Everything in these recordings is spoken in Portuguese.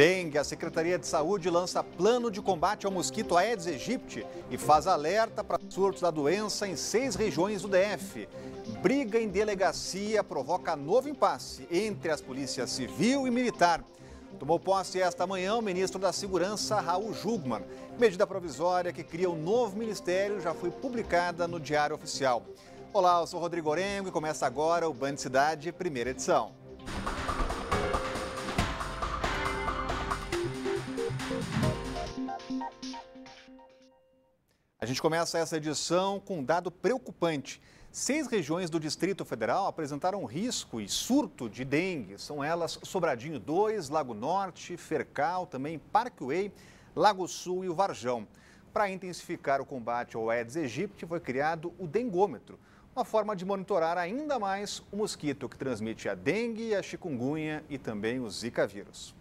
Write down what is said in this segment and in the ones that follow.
dengue, a Secretaria de Saúde lança plano de combate ao mosquito Aedes aegypti e faz alerta para surtos da doença em seis regiões do DF. Briga em delegacia provoca novo impasse entre as polícias civil e militar. Tomou posse esta manhã o ministro da Segurança, Raul Jugman. Medida provisória que cria um novo ministério já foi publicada no Diário Oficial. Olá, eu sou Rodrigo Orengo e começa agora o Band Cidade, primeira edição. gente começa essa edição com um dado preocupante. Seis regiões do Distrito Federal apresentaram risco e surto de dengue. São elas Sobradinho 2, Lago Norte, Fercal, também Parkway, Lago Sul e o Varjão. Para intensificar o combate ao Aedes aegypti, foi criado o dengômetro, uma forma de monitorar ainda mais o mosquito que transmite a dengue, a chikungunya e também o zika vírus.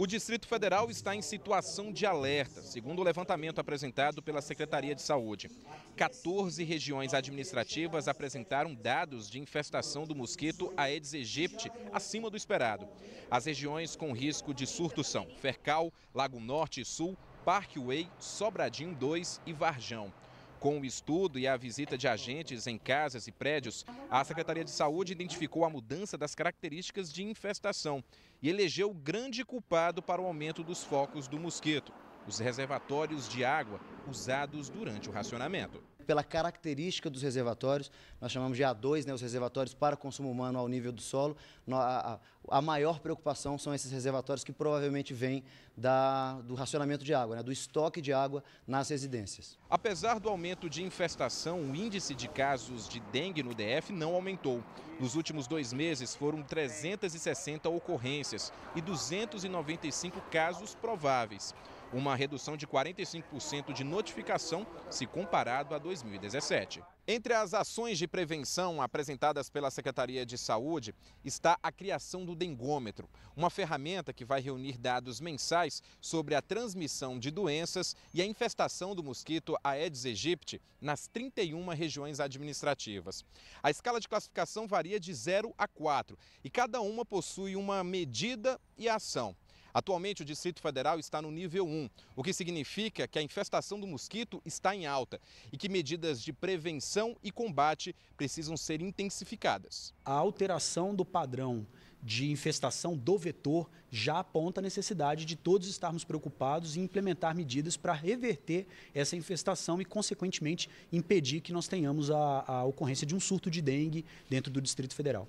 O Distrito Federal está em situação de alerta, segundo o levantamento apresentado pela Secretaria de Saúde. 14 regiões administrativas apresentaram dados de infestação do mosquito Aedes aegypti acima do esperado. As regiões com risco de surto são Fercal, Lago Norte e Sul, Parkway, Sobradinho 2 e Varjão. Com o estudo e a visita de agentes em casas e prédios, a Secretaria de Saúde identificou a mudança das características de infestação e elegeu o grande culpado para o aumento dos focos do mosquito os reservatórios de água usados durante o racionamento. Pela característica dos reservatórios, nós chamamos de A2, né, os reservatórios para consumo humano ao nível do solo, a, maior preocupação são esses reservatórios que provavelmente vêm da, do racionamento de água, né, do estoque de água nas residências. Apesar do aumento de infestação, o índice de casos de dengue no DF não aumentou. Nos últimos dois meses foram 360 ocorrências e 295 casos prováveis uma redução de 45% de notificação se comparado a 2017. Entre as ações de prevenção apresentadas pela Secretaria de Saúde está a criação do dengômetro, uma ferramenta que vai reunir dados mensais sobre a transmissão de doenças e a infestação do mosquito Aedes aegypti nas 31 regiões administrativas. A escala de classificação varia de 0 a 4 e cada uma possui uma medida e ação. Atualmente, o Distrito Federal está no nível 1, o que significa que a infestação do mosquito está em alta e que medidas de prevenção e combate precisam ser intensificadas. A alteração do padrão de infestação do vetor já aponta a necessidade de todos estarmos preocupados e implementar medidas para reverter essa infestação e, consequentemente, impedir que nós tenhamos a, a ocorrência de um surto de dengue dentro do Distrito Federal.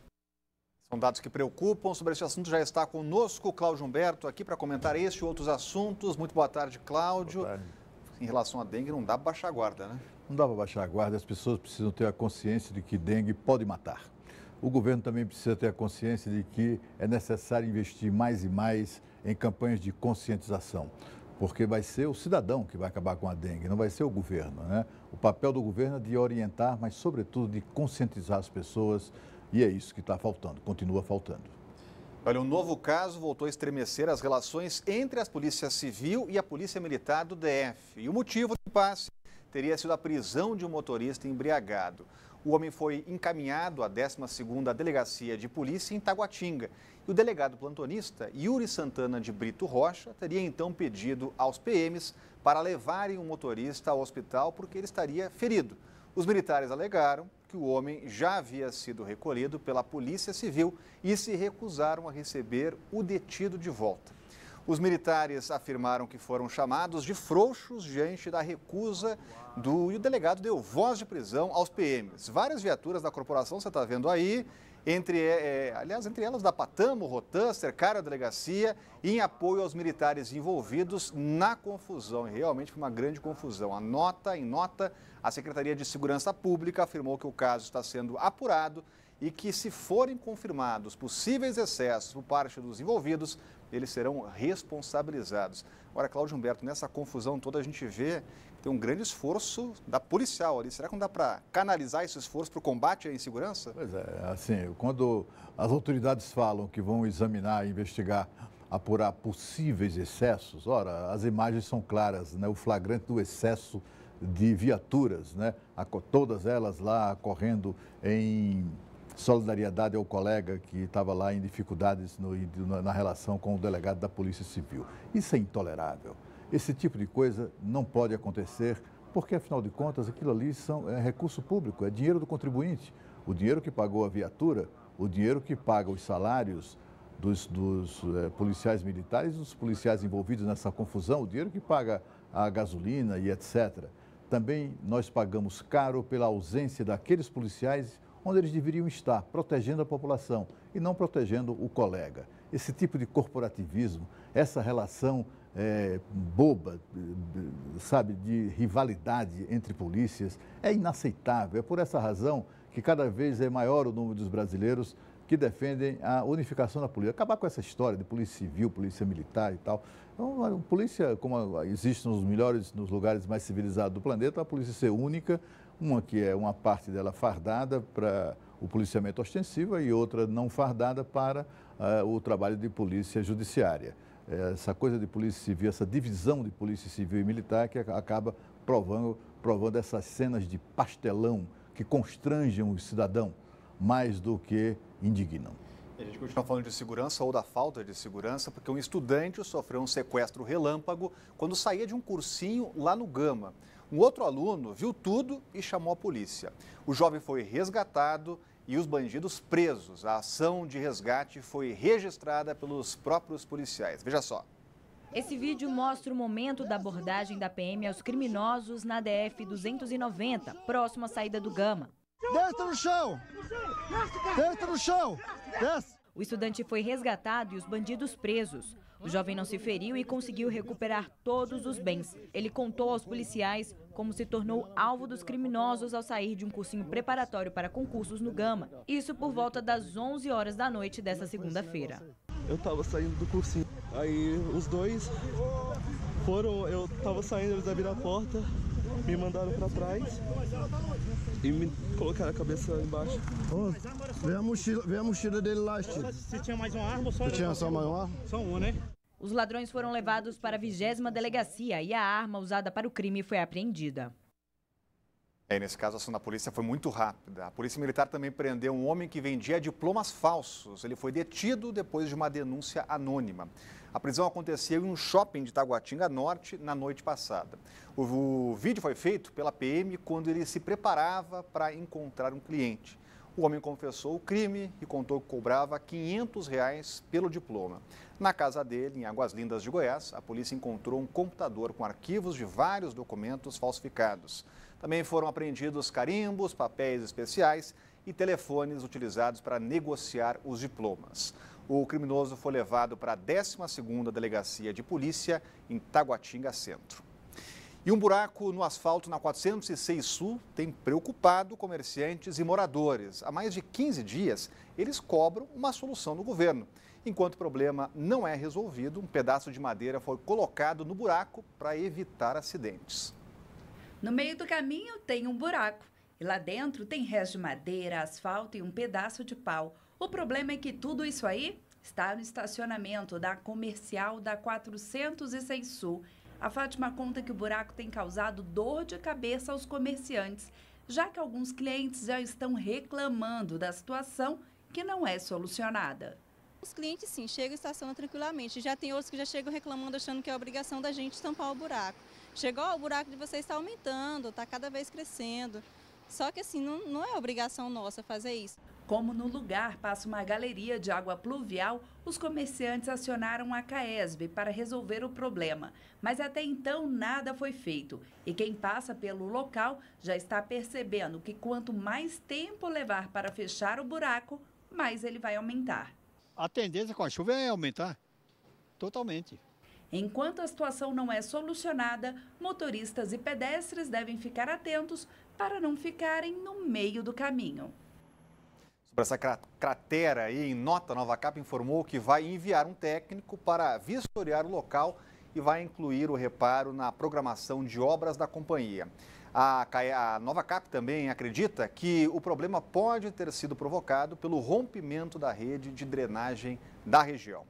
São dados que preocupam. Sobre esse assunto já está conosco o Cláudio Humberto aqui para comentar este e outros assuntos. Muito boa tarde, Cláudio. Boa tarde. Em relação à dengue, não dá para baixar a guarda, né? Não dá para baixar a guarda. As pessoas precisam ter a consciência de que dengue pode matar. O governo também precisa ter a consciência de que é necessário investir mais e mais em campanhas de conscientização, porque vai ser o cidadão que vai acabar com a dengue, não vai ser o governo. Né? O papel do governo é de orientar, mas, sobretudo, de conscientizar as pessoas e é isso que está faltando, continua faltando. Olha, um novo caso voltou a estremecer as relações entre a Polícia Civil e a Polícia Militar do DF. E o motivo do passe teria sido a prisão de um motorista embriagado. O homem foi encaminhado à 12ª Delegacia de Polícia em Taguatinga. E o delegado plantonista, Yuri Santana de Brito Rocha, teria então pedido aos PMs para levarem o motorista ao hospital porque ele estaria ferido. Os militares alegaram que o homem já havia sido recolhido pela Polícia Civil e se recusaram a receber o detido de volta. Os militares afirmaram que foram chamados de frouxos diante da recusa do. E o delegado deu voz de prisão aos PMs. Várias viaturas da corporação, você está vendo aí, entre, é, é, aliás, entre elas da Patamo, Rotan, cercaram a delegacia em apoio aos militares envolvidos na confusão. E realmente foi uma grande confusão. A nota, em nota, a Secretaria de Segurança Pública afirmou que o caso está sendo apurado e que, se forem confirmados possíveis excessos por parte dos envolvidos, eles serão responsabilizados. Ora, Cláudio Humberto, nessa confusão toda a gente vê que tem um grande esforço da policial ali. Será que não dá para canalizar esse esforço para o combate à insegurança? Pois é, assim, quando as autoridades falam que vão examinar, investigar, apurar possíveis excessos, ora, as imagens são claras, né? O flagrante do excesso de viaturas, né? Todas elas lá correndo em solidariedade ao é colega que estava lá em dificuldades no, na relação com o delegado da Polícia Civil. Isso é intolerável. Esse tipo de coisa não pode acontecer, porque afinal de contas aquilo ali são, é recurso público, é dinheiro do contribuinte. O dinheiro que pagou a viatura, o dinheiro que paga os salários dos, dos é, policiais militares, dos policiais envolvidos nessa confusão, o dinheiro que paga a gasolina e etc. Também nós pagamos caro pela ausência daqueles policiais onde eles deveriam estar, protegendo a população e não protegendo o colega. Esse tipo de corporativismo, essa relação é, boba, sabe, de rivalidade entre polícias, é inaceitável. É por essa razão que cada vez é maior o número dos brasileiros que defendem a unificação da polícia. Acabar com essa história de polícia civil, polícia militar e tal. Então, é a polícia, como existe nos melhores, nos lugares mais civilizados do planeta, a polícia ser única, uma que é uma parte dela fardada para o policiamento ostensivo e outra não fardada para uh, o trabalho de polícia judiciária. Essa coisa de polícia civil, essa divisão de polícia civil e militar que acaba provando, provando essas cenas de pastelão que constrangem o cidadão mais do que indignam. A gente continua falando de segurança ou da falta de segurança, porque um estudante sofreu um sequestro relâmpago quando saía de um cursinho lá no Gama. Um outro aluno viu tudo e chamou a polícia. O jovem foi resgatado e os bandidos presos. A ação de resgate foi registrada pelos próprios policiais. Veja só. Esse vídeo mostra o momento da abordagem da PM aos criminosos na DF 290, próximo à saída do Gama. Desce no chão! Desce no chão! Desce! O estudante foi resgatado e os bandidos presos. O jovem não se feriu e conseguiu recuperar todos os bens. Ele contou aos policiais como se tornou alvo dos criminosos ao sair de um cursinho preparatório para concursos no Gama. Isso por volta das 11 horas da noite dessa segunda-feira. Eu estava saindo do cursinho, aí os dois foram, eu estava saindo, eles abriram a porta, me mandaram para trás e me colocaram a cabeça embaixo. Oh, vê, a mochila, vê a mochila dele lá, Você tinha mais uma arma ou só? Eu tinha só mais uma arma? Só uma, né? Os ladrões foram levados para a vigésima delegacia e a arma usada para o crime foi apreendida. É, nesse caso, a ação da polícia foi muito rápida. A polícia militar também prendeu um homem que vendia diplomas falsos. Ele foi detido depois de uma denúncia anônima. A prisão aconteceu em um shopping de Taguatinga Norte na noite passada. O, o vídeo foi feito pela PM quando ele se preparava para encontrar um cliente. O homem confessou o crime e contou que cobrava R$ 500 reais pelo diploma. Na casa dele, em Águas Lindas de Goiás, a polícia encontrou um computador com arquivos de vários documentos falsificados. Também foram apreendidos carimbos, papéis especiais e telefones utilizados para negociar os diplomas. O criminoso foi levado para a 12ª Delegacia de Polícia em Taguatinga Centro. E um buraco no asfalto na 406 Sul tem preocupado comerciantes e moradores. Há mais de 15 dias, eles cobram uma solução do governo. Enquanto o problema não é resolvido, um pedaço de madeira foi colocado no buraco para evitar acidentes. No meio do caminho tem um buraco. E lá dentro tem resto de madeira, asfalto e um pedaço de pau. O problema é que tudo isso aí está no estacionamento da comercial da 406 Sul a Fátima conta que o buraco tem causado dor de cabeça aos comerciantes, já que alguns clientes já estão reclamando da situação que não é solucionada. Os clientes sim, chegam e estacionam tranquilamente. Já tem outros que já chegam reclamando, achando que é obrigação da gente tampar o buraco. Chegou, o buraco de vocês está aumentando, está cada vez crescendo. Só que assim, não, não é obrigação nossa fazer isso. Como no lugar passa uma galeria de água pluvial, os comerciantes acionaram a Caesb para resolver o problema. Mas até então nada foi feito. E quem passa pelo local já está percebendo que quanto mais tempo levar para fechar o buraco, mais ele vai aumentar. A tendência com a chuva é aumentar totalmente. Enquanto a situação não é solucionada, motoristas e pedestres devem ficar atentos para não ficarem no meio do caminho para essa cratera aí, em nota, a Nova Capa informou que vai enviar um técnico para vistoriar o local e vai incluir o reparo na programação de obras da companhia. A, a Nova Cap também acredita que o problema pode ter sido provocado pelo rompimento da rede de drenagem da região.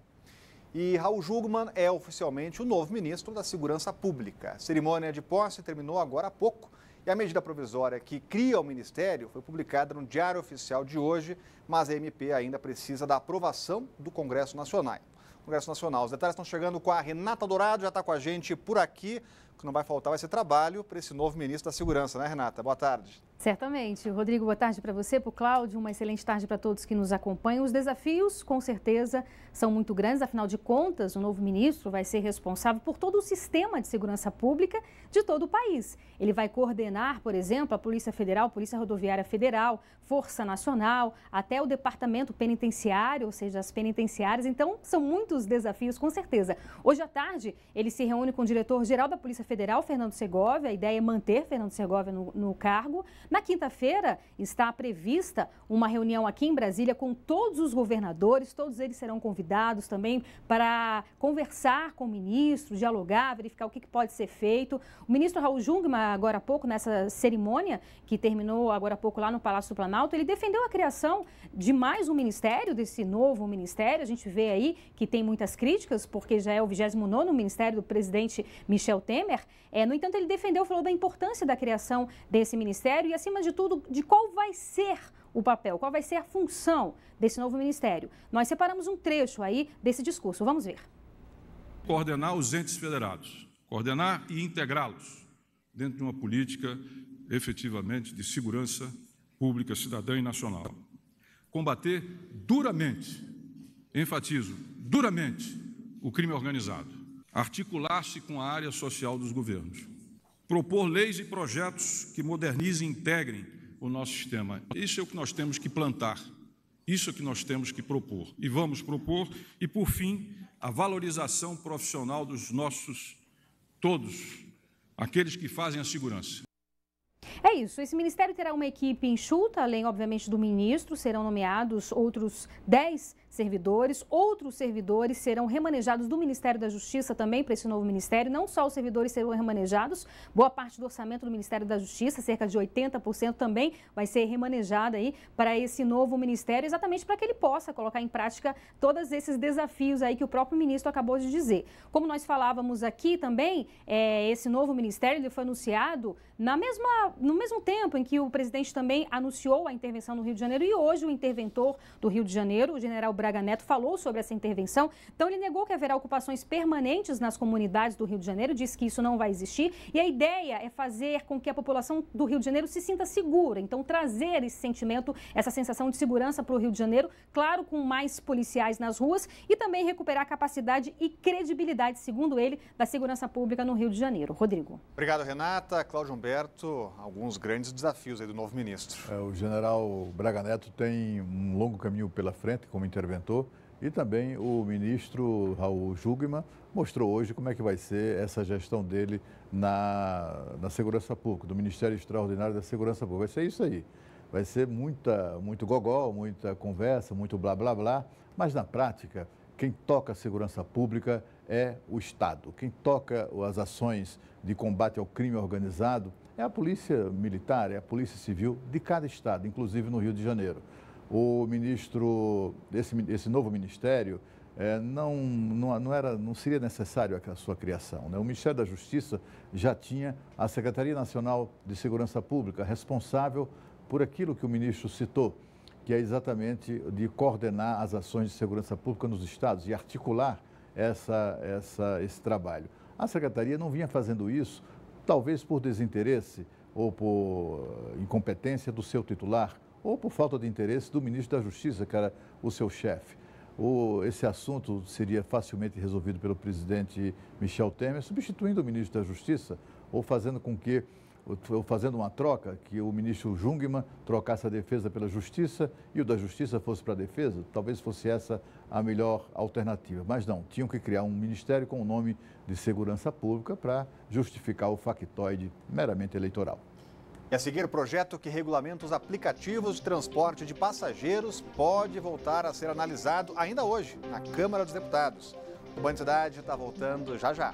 E Raul Jugman é oficialmente o novo ministro da Segurança Pública. A cerimônia de posse terminou agora há pouco e a medida provisória que cria o Ministério foi publicada no Diário Oficial de hoje, mas a MP ainda precisa da aprovação do Congresso Nacional. Congresso Nacional. Os detalhes estão chegando com a Renata Dourado, já está com a gente por aqui que não vai faltar vai ser trabalho para esse novo ministro da Segurança, né, Renata? Boa tarde. Certamente. Rodrigo, boa tarde para você, para o Cláudio, uma excelente tarde para todos que nos acompanham. Os desafios, com certeza, são muito grandes, afinal de contas, o novo ministro vai ser responsável por todo o sistema de segurança pública de todo o país. Ele vai coordenar, por exemplo, a Polícia Federal, Polícia Rodoviária Federal, Força Nacional, até o Departamento Penitenciário, ou seja, as penitenciárias. Então, são muitos desafios, com certeza. Hoje à tarde, ele se reúne com o diretor-geral da Polícia federal, Fernando Segovia, a ideia é manter Fernando Segovia no, no cargo. Na quinta-feira está prevista uma reunião aqui em Brasília com todos os governadores, todos eles serão convidados também para conversar com o ministro, dialogar, verificar o que, que pode ser feito. O ministro Raul Jungmann, agora há pouco, nessa cerimônia que terminou agora há pouco lá no Palácio do Planalto, ele defendeu a criação de mais um ministério, desse novo ministério. A gente vê aí que tem muitas críticas, porque já é o 29 ministério do presidente Michel Temer, é, no entanto, ele defendeu, falou da importância da criação desse ministério e, acima de tudo, de qual vai ser o papel, qual vai ser a função desse novo ministério. Nós separamos um trecho aí desse discurso. Vamos ver. Coordenar os entes federados, coordenar e integrá-los dentro de uma política efetivamente de segurança pública, cidadã e nacional. Combater duramente, enfatizo, duramente, o crime organizado articular-se com a área social dos governos, propor leis e projetos que modernizem e integrem o nosso sistema. Isso é o que nós temos que plantar, isso é o que nós temos que propor e vamos propor. E, por fim, a valorização profissional dos nossos, todos, aqueles que fazem a segurança. É isso. Esse ministério terá uma equipe enxuta, além, obviamente, do ministro. Serão nomeados outros 10 servidores. Outros servidores serão remanejados do Ministério da Justiça também para esse novo ministério. Não só os servidores serão remanejados, boa parte do orçamento do Ministério da Justiça, cerca de 80% também, vai ser remanejada aí para esse novo ministério, exatamente para que ele possa colocar em prática todos esses desafios aí que o próprio ministro acabou de dizer. Como nós falávamos aqui também, é, esse novo ministério ele foi anunciado na mesma, no mesmo tempo em que o presidente também anunciou a intervenção no Rio de Janeiro e hoje o interventor do Rio de Janeiro, o general Braga Neto falou sobre essa intervenção. Então, ele negou que haverá ocupações permanentes nas comunidades do Rio de Janeiro, disse que isso não vai existir. E a ideia é fazer com que a população do Rio de Janeiro se sinta segura. Então, trazer esse sentimento, essa sensação de segurança para o Rio de Janeiro, claro, com mais policiais nas ruas e também recuperar a capacidade e credibilidade, segundo ele, da segurança pública no Rio de Janeiro. Rodrigo. Obrigado, Renata. Cláudio Humberto, alguns grandes desafios aí do novo ministro. É, o general Braga Neto tem um longo caminho pela frente como intervenção interventor, e também o ministro Raul Jugman mostrou hoje como é que vai ser essa gestão dele na, na Segurança Pública, do Ministério Extraordinário da Segurança Pública. Vai ser isso aí. Vai ser muita, muito gogol, muita conversa, muito blá blá blá, mas na prática, quem toca a segurança pública é o Estado. Quem toca as ações de combate ao crime organizado é a Polícia Militar, é a Polícia Civil de cada estado, inclusive no Rio de Janeiro o ministro, esse, esse novo ministério, é, não, não, não, era, não seria necessário a sua criação. Né? O Ministério da Justiça já tinha a Secretaria Nacional de Segurança Pública, responsável por aquilo que o ministro citou, que é exatamente de coordenar as ações de segurança pública nos estados e articular essa, essa, esse trabalho. A Secretaria não vinha fazendo isso, talvez por desinteresse ou por incompetência do seu titular, ou por falta de interesse do ministro da Justiça, que era o seu chefe. Ou esse assunto seria facilmente resolvido pelo presidente Michel Temer, substituindo o ministro da Justiça, ou fazendo com que, ou fazendo uma troca, que o ministro Jungmann trocasse a defesa pela justiça e o da justiça fosse para a defesa. Talvez fosse essa a melhor alternativa. Mas não, tinham que criar um ministério com o nome de segurança pública para justificar o factoide meramente eleitoral. E a seguir, projeto que regulamenta os aplicativos de transporte de passageiros pode voltar a ser analisado ainda hoje na Câmara dos Deputados. O Bandidade está voltando já já.